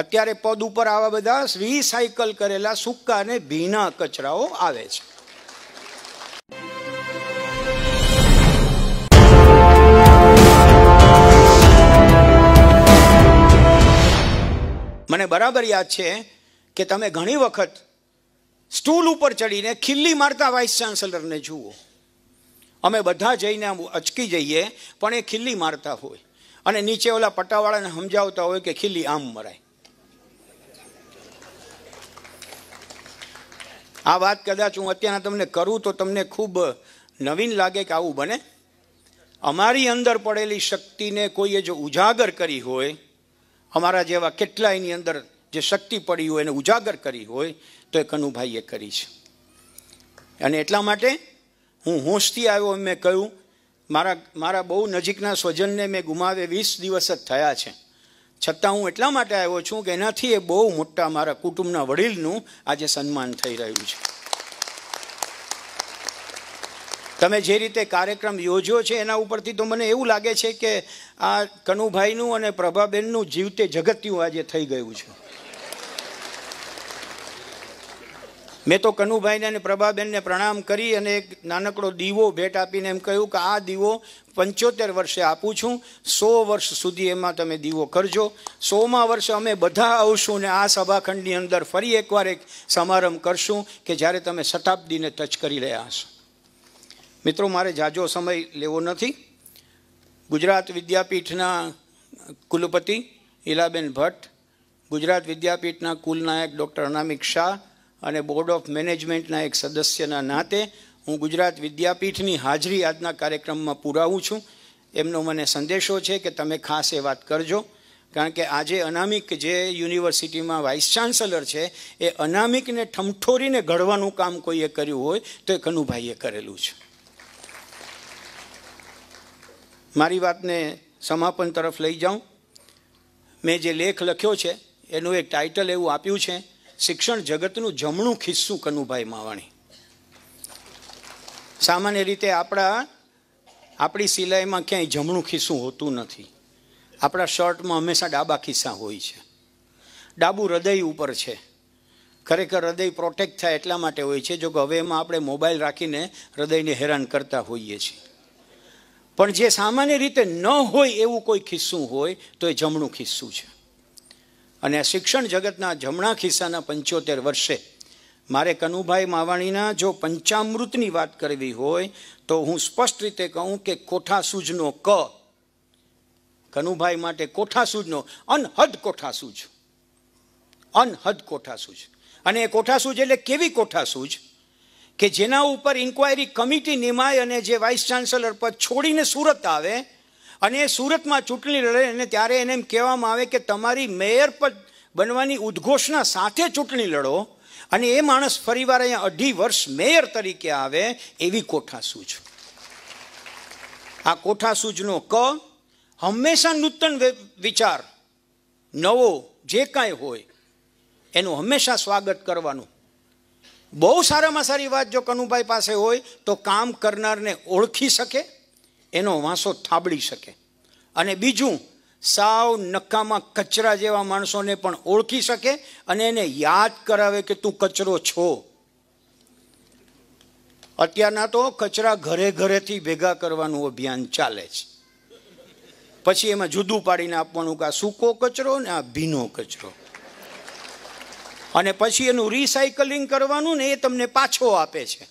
અત્યારે પદ ઉપર આવા બધા રિસાયકલ કરેલા સૂકા અને ભીના કચરાઓ આવે છે મને બરાબર યાદ છે કે તમે ઘણી વખત સ્ટૂલ ઉપર ચડીને ખિલ્લી મારતા વાઇસ ચાન્સલરને જુઓ અમે બધા જઈને અચકી જઈએ પણ એ ખિલ્લી મારતા હોય અને નીચે ઓલા પટાવાળાને સમજાવતા હોય કે ખીલ્લી આમ મરાય આ વાત કદાચ હું અત્યારના તમને કરું તો તમને ખૂબ નવીન લાગે કે આવું બને અમારી અંદર પડેલી શક્તિને કોઈએ જો ઉજાગર કરી હોય અમારા જેવા કેટલાયની અંદર જે શક્તિ પડી હોય એને ઉજાગર કરી હોય તો એ કનુભાઈએ કરી છે અને એટલા માટે હું હોશથી આવ્યો મેં કહ્યું મારા મારા બહુ નજીકના સ્વજનને મેં ગુમાવે વીસ દિવસ જ થયા છે છતાં હું એટલા માટે આવ્યો છું કે એનાથી એ બહુ મોટા મારા કુટુંબના વડીલનું આજે સન્માન થઈ રહ્યું છે તમે જે રીતે કાર્યક્રમ યોજ્યો છે એના ઉપરથી તો મને એવું લાગે છે કે આ કનુભાઈનું અને પ્રભાબેનનું જીવતે જગત્યું આજે થઈ ગયું છે મેં તો કનુભાઈને અને પ્રભાબેનને પ્રણામ કરી અને એક નાનકડો દીવો ભેટ આપીને એમ કહ્યું કે આ દીવો પંચોતેર વર્ષે આપું છું સો વર્ષ સુધી એમાં તમે દીવો કરજો સોમાં વર્ષે અમે બધા આવશું ને આ સભાખંડની અંદર ફરી એકવાર એક સમારંભ કરશું કે જ્યારે તમે શતાબ્દીને ટચ કરી રહ્યા હશો મિત્રો મારે જાજો સમય લેવો નથી ગુજરાત વિદ્યાપીઠના કુલપતિ ઇલાબેન ભટ્ટ ગુજરાત વિદ્યાપીઠના કુલનાયક ડૉક્ટર અનામિક શાહ અને બોર્ડ ઓફ મેનેજમેન્ટના એક સદસ્યના નાતે હું ગુજરાત વિદ્યાપીઠની હાજરી આજના કાર્યક્રમમાં પુરાવું છું એમનો મને સંદેશો છે કે તમે ખાસ એ વાત કરજો કારણ કે આજે અનામિક જે યુનિવર્સિટીમાં વાઇસ ચાન્સલર છે એ અનામિકને ઠમઠોરીને ઘડવાનું કામ કોઈએ કર્યું હોય તો એ કનુભાઈએ કરેલું છે મારી વાતને સમાપન તરફ લઈ જાઉં મેં જે લેખ લખ્યો છે એનું એક ટાઇટલ એવું આપ્યું છે શિક્ષણ જગતનું જમણું ખિસ્સું કનુભાઈ માવાણી સામાન્ય રીતે આપણા આપણી સિલાઈમાં ક્યાંય જમણું ખિસ્સું હોતું નથી આપણા શર્ટમાં હંમેશા ડાબા ખિસ્સા હોય છે ડાબુ હૃદય ઉપર છે ખરેખર હૃદય પ્રોટેક્ટ થાય એટલા માટે હોય છે જો કે હવે એમાં આપણે મોબાઈલ રાખીને હૃદયને હેરાન કરતા હોઈએ છીએ પણ જે સામાન્ય રીતે ન હોય એવું કોઈ ખિસ્સું હોય તો એ જમણું ખિસ્સું છે અને શિક્ષણ જગતના જમણા ખિસ્સાના પંચોતેર વર્ષે મારે કનુભાઈ માવાણીના જો પંચામૃતની વાત કરવી હોય તો હું સ્પષ્ટ રીતે કહું કે કોઠાસૂજનો ક કનુભાઈ માટે કોઠાસૂજનો અનહદ કોઠા સૂજ અનહદ કોઠા સૂજ અને એ કોઠાસૂજ એટલે કેવી કોઠા સૂજ કે જેના ઉપર ઇન્કવાયરી કમિટી નિમાય અને જે વાઇસ ચાન્સેલર પદ છોડીને સુરત આવે અને એ સુરતમાં ચૂંટણી લડે અને ત્યારે એને એમ કહેવામાં આવે કે તમારી મેયર પર બનવાની ઉદ્ઘોષણા સાથે ચૂંટણી લડો અને એ માણસ ફરીવાર અહીંયા અઢી વર્ષ મેયર તરીકે આવે એવી કોઠાસૂજ આ કોઠાસૂજનો ક હંમેશા નૂતન વિચાર નવો જે કાંઈ હોય એનું હંમેશા સ્વાગત કરવાનું બહુ સારામાં સારી વાત જો કનુભાઈ પાસે હોય તો કામ કરનારને ઓળખી શકે એનો વાંસો થાબડી શકે અને બીજું સાવ નક્કામાં કચરા જેવા માણસોને પણ ઓળખી શકે અને એને યાદ કરાવે કે તું કચરો છો અત્યારના તો કચરા ઘરે ઘરેથી ભેગા કરવાનું અભિયાન ચાલે છે પછી એમાં જુદું પાડીને આપવાનું કે આ સૂકો કચરો ને આ ભીનો કચરો અને પછી એનું રિસાયકલિંગ કરવાનું ને એ તમને પાછો આપે છે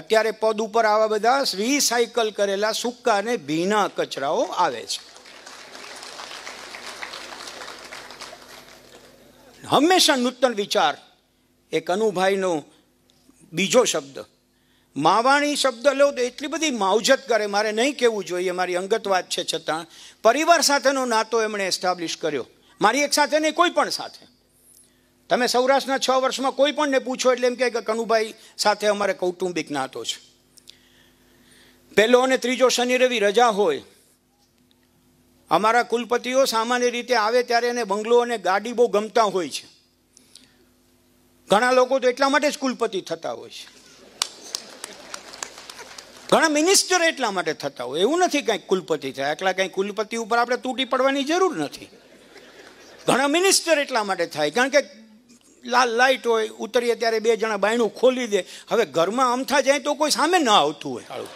અત્યારે પદ ઉપર આવા બધા રિસાયકલ કરેલા સૂકા અને ભીના કચરાઓ આવે છે હંમેશા નૂતન વિચાર એ કનુભાઈનો બીજો શબ્દ માવાણી શબ્દ લો તો એટલી બધી માવજત કરે મારે નહીં કહેવું જોઈએ મારી અંગત વાત છે છતાં પરિવાર સાથેનો નાતો એમણે એસ્ટાબ્લિશ કર્યો મારી એક સાથે નહીં કોઈ પણ સાથે તમે સૌરાષ્ટ્રના છ વર્ષમાં કોઈ પણને પૂછો એટલે એમ કે કનુભાઈ સાથે અમારે કૌટુંબિક નાતો છે પહેલો અને ત્રીજો શનિ રવિ રજા હોય અમારા કુલપતિઓ સામાન્ય રીતે આવે ત્યારે એને બંગલો અને ગાડી બહુ ગમતા હોય છે ઘણા લોકો તો એટલા માટે જ કુલપતિ થતા હોય છે ઘણા મિનિસ્ટર એટલા માટે થતા હોય એવું નથી કંઈક કુલપતિ થાય એટલા કંઈ કુલપતિ ઉપર આપણે તૂટી પડવાની જરૂર નથી ઘણા મિનિસ્ટર એટલા માટે થાય કારણ કે લાલ લાઈટ હોય ઉતરીએ ત્યારે બે જણા બાયણું ખોલી દે હવે ઘરમાં અમથા જાય તો કોઈ સામે ના આવતું હોય સારું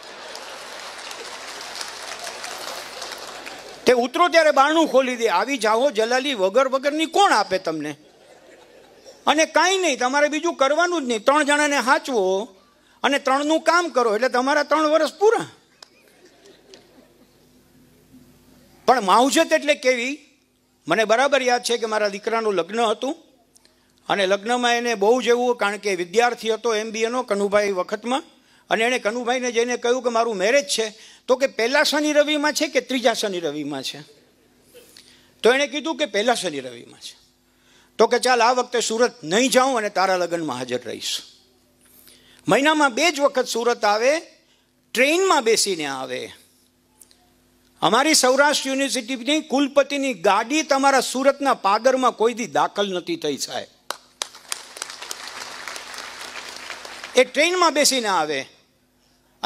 તે ઉતરો ત્યારે બારણું ખોલી દે આવી જાઓ જલાલી વગર વગરની કોણ આપે તમને અને કાંઈ નહીં તમારે બીજું કરવાનું જ નહીં ત્રણ જણાને હાચવો અને ત્રણનું કામ કરો એટલે તમારા ત્રણ વર્ષ પૂરા પણ માવજત એટલે કેવી મને બરાબર યાદ છે કે મારા દીકરાનું લગ્ન હતું અને લગ્નમાં એને બહુ જેવું કારણ કે વિદ્યાર્થી હતો એમબીએનો કનુભાઈ વખતમાં અને એણે કનુભાઈને જઈને કહ્યું કે મારું મેરેજ છે તો કે પહેલા શનિ રવિમાં છે કે ત્રીજા શનિ રવિમાં છે તો એણે કીધું કે પહેલા શનિ રવિમાં છે તો કે ચાલ આ વખતે સુરત નહીં જાઉં અને તારા લગ્નમાં હાજર રહીશ મહિનામાં બે જ વખત સુરત આવે ટ્રેનમાં બેસીને આવે અમારી સૌરાષ્ટ્ર યુનિવર્સિટીની કુલપતિની ગાડી તમારા સુરતના પાદરમાં કોઈ દી દાખલ નથી થઈ સાહેબ એ ટ્રેનમાં બેસીને આવે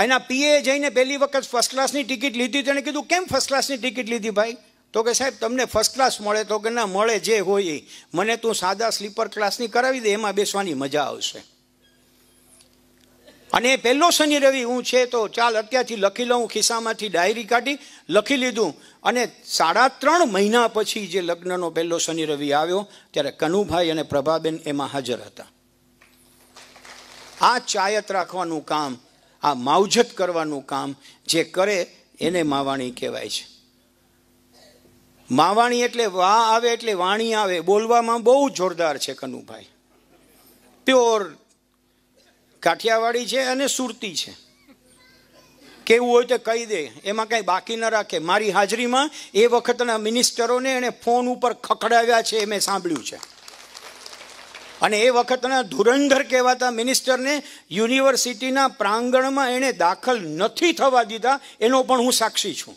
એના પીએ જઈને પહેલી વખત ફર્સ્ટ ક્લાસની ટિકિટ લીધી તેણે કીધું કેમ ફર્સ્ટ ક્લાસની ટિકિટ લીધી ભાઈ તો કે સાહેબ તમને ફર્સ્ટ ક્લાસ મળે તો કે ના મળે જે હોય એ મને તું સાદા સ્લીપર ક્લાસની કરાવી દે એમાં બેસવાની મજા આવશે અને પહેલો શનિ રવિ હું છે તો ચાલ અત્યારથી લખી લઉં ખિસ્સામાંથી ડાયરી કાઢી લખી લીધું અને સાડા ત્રણ મહિના પછી જે લગ્નનો પહેલો શનિ રવિ આવ્યો ત્યારે કનુભાઈ અને પ્રભાબેન એમાં હાજર હતા આ ચાયત રાખવાનું કામ આ માવજત કરવાનું કામ જે કરે એને માવાણી કહેવાય છે માવાણી એટલે વા આવે એટલે વાણી આવે બોલવામાં બહુ જોરદાર છે કનુભાઈ પ્યોર કાઠિયાવાડી છે અને સુરતી છે કેવું હોય તો કહી દે એમાં કાંઈ બાકી ન રાખે મારી હાજરીમાં એ વખતના મિનિસ્ટરોને એણે ફોન ઉપર ખખડાવ્યા છે એ મેં સાંભળ્યું છે અને એ વખતના ધુરંધર કહેવાતા મિનિસ્ટરને યુનિવર્સિટીના પ્રાંગણમાં એણે દાખલ નથી થવા દીધા એનો પણ હું સાક્ષી છું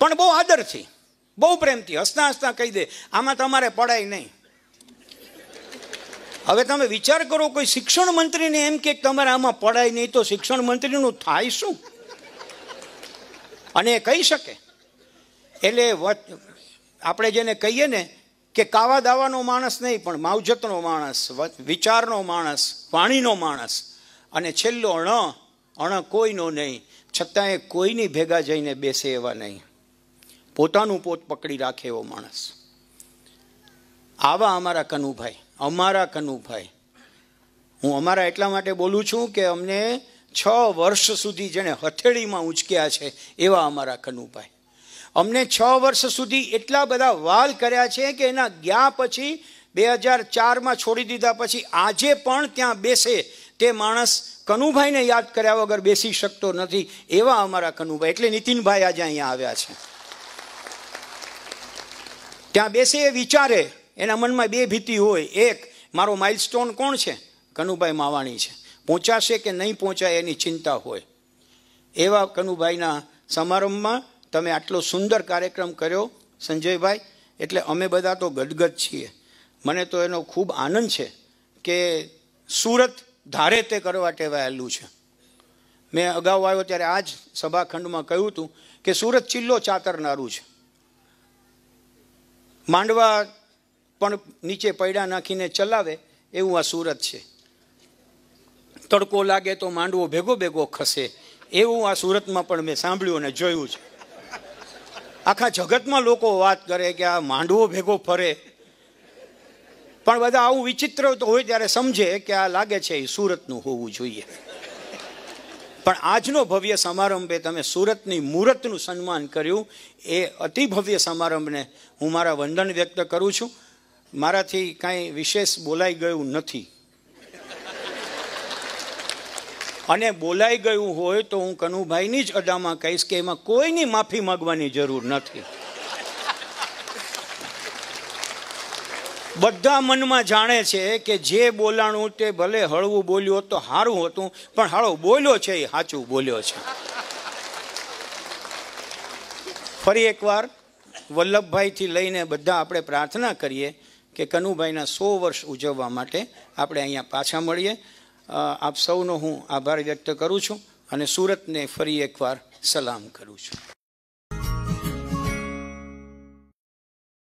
પણ બહુ આદરથી બહુ પ્રેમથી હસતા હસતા કહી દે આમાં તમારે પડાય નહીં હવે તમે વિચાર કરો કોઈ શિક્ષણ મંત્રીને એમ કે તમારે આમાં પડાય નહીં તો શિક્ષણ મંત્રીનું થાય શું અને એ કહી શકે એટલે આપણે જેને કહીએ ને કે કાવા દાવાનો માણસ નહીં પણ માવજતનો માણસ વિચારનો માણસ વાણીનો માણસ અને છેલ્લો અણ અણ કોઈનો નહીં છતાં એ કોઈની ભેગા જઈને બેસે એવા નહીં પોતાનું પોત પકડી રાખે એવો માણસ આવા અમારા કનુભાઈ અમારા કનુભાઈ હું અમારા એટલા માટે બોલું છું કે અમને છ વર્ષ સુધી જેણે હથેળીમાં ઉંચક્યા છે એવા અમારા કનુભાઈ અમને છ વર્ષ સુધી એટલા બધા વાલ કર્યા છે કે એના ગયા પછી બે હજાર ચારમાં છોડી દીધા પછી આજે પણ ત્યાં બેસે તે માણસ કનુભાઈને યાદ કર્યા વગર બેસી શકતો નથી એવા અમારા કનુભાઈ એટલે નીતિનભાઈ આજે અહીંયા આવ્યા છે ત્યાં બેસે એ વિચારે એના મનમાં બે ભીતિ હોય એક મારો માઇલસ્ટોન કોણ છે કનુભાઈ માવાણી છે પહોંચાશે કે નહીં પહોંચાય એની ચિંતા હોય એવા કનુભાઈના સમારંભમાં તમે આટલો સુંદર કાર્યક્રમ કર્યો સંજયભાઈ એટલે અમે બધા તો ગદગદ છીએ મને તો એનો ખૂબ આનંદ છે કે સુરત ધારે તે કરવા ટેવાયેલું છે મેં અગાઉ આવ્યો ત્યારે આ જ સભાખંડમાં કહ્યું હતું કે સુરત ચિલ્લો ચાતરનારું છે માંડવા પણ નીચે પૈડા નાખીને ચલાવે એવું આ સુરત છે તડકો લાગે તો માંડવો ભેગો ભેગો ખસે એવું આ સુરતમાં પણ મેં સાંભળ્યું અને જોયું છે આખા જગતમાં લોકો વાત કરે કે આ માંડવો ભેગો ફરે પણ બધા આવું વિચિત્ર હોય ત્યારે સમજે કે આ લાગે છે એ સુરતનું હોવું જોઈએ પણ આજનો ભવ્ય સમારંભે તમે સુરતની મૂર્તનું સન્માન કર્યું એ અતિ ભવ્ય સમારંભને હું મારા વંદન વ્યક્ત કરું છું મારાથી કાંઈ વિશેષ બોલાઈ ગયું નથી અને બોલાઈ ગયું હોય તો હું કનુભાઈની જ અદામાં કહીશ કે એમાં કોઈની માફી માગવાની જરૂર નથી બધા મનમાં જાણે છે કે જે બોલાણું તે ભલે હળવું બોલ્યું તો સારું હતું પણ હાળો બોલ્યો છે એ સાચું બોલ્યો છે ફરી એકવાર વલ્લભભાઈથી લઈને બધા આપણે પ્રાર્થના કરીએ કે કનુભાઈના સો વર્ષ ઉજવવા માટે આપણે અહીંયા પાછા મળીએ આપ સૌનો હું આભાર વ્યક્ત કરું છું અને સુરતને ફરી એકવાર સલામ કરું છું